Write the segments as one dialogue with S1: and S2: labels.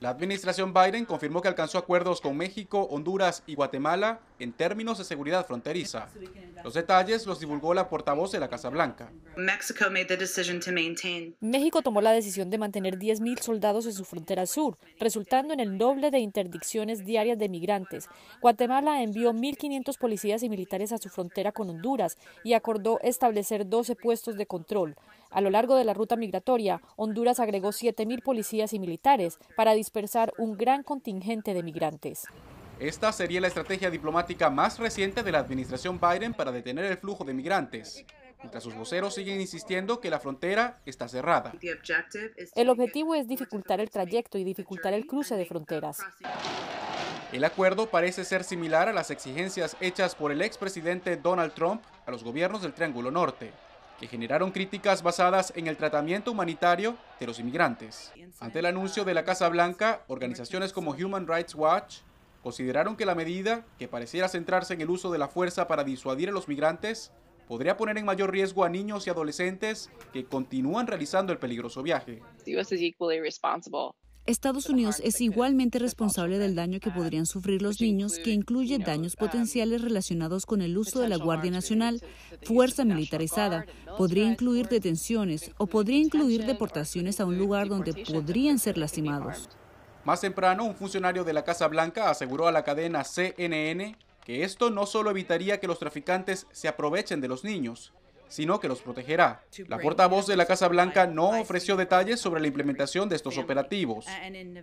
S1: La administración Biden confirmó que alcanzó acuerdos con México, Honduras y Guatemala en términos de seguridad fronteriza. Los detalles los divulgó la portavoz de la Casa Blanca.
S2: México tomó la decisión de mantener 10.000 soldados en su frontera sur, resultando en el doble de interdicciones diarias de migrantes. Guatemala envió 1.500 policías y militares a su frontera con Honduras y acordó establecer 12 puestos de control. A lo largo de la ruta migratoria, Honduras agregó 7.000 policías y militares para dispersar un gran contingente de migrantes.
S1: Esta sería la estrategia diplomática más reciente de la administración Biden para detener el flujo de migrantes, mientras sus voceros siguen insistiendo que la frontera está cerrada.
S2: El objetivo es dificultar el trayecto y dificultar el cruce de fronteras.
S1: El acuerdo parece ser similar a las exigencias hechas por el expresidente Donald Trump a los gobiernos del Triángulo Norte, que generaron críticas basadas en el tratamiento humanitario de los inmigrantes. Ante el anuncio de la Casa Blanca, organizaciones como Human Rights Watch consideraron que la medida, que pareciera centrarse en el uso de la fuerza para disuadir a los migrantes, podría poner en mayor riesgo a niños y adolescentes que continúan realizando el peligroso viaje.
S3: Estados Unidos es igualmente responsable del daño que podrían sufrir los niños, que incluye daños um, potenciales relacionados con el uso de la Guardia Nacional, fuerza militarizada, podría incluir detenciones o podría incluir deportaciones a un lugar donde podrían ser lastimados.
S1: Más temprano, un funcionario de la Casa Blanca aseguró a la cadena CNN que esto no solo evitaría que los traficantes se aprovechen de los niños, sino que los protegerá. La portavoz de la Casa Blanca no ofreció detalles sobre la implementación de estos operativos,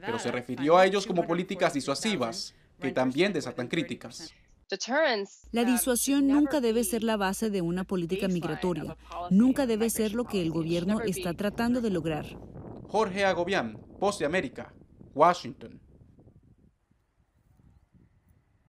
S1: pero se refirió a ellos como políticas disuasivas, que también desatan críticas.
S3: La disuasión nunca debe ser la base de una política migratoria, nunca debe ser lo que el gobierno está tratando de lograr.
S1: Jorge Agobián, Voz de América, Washington.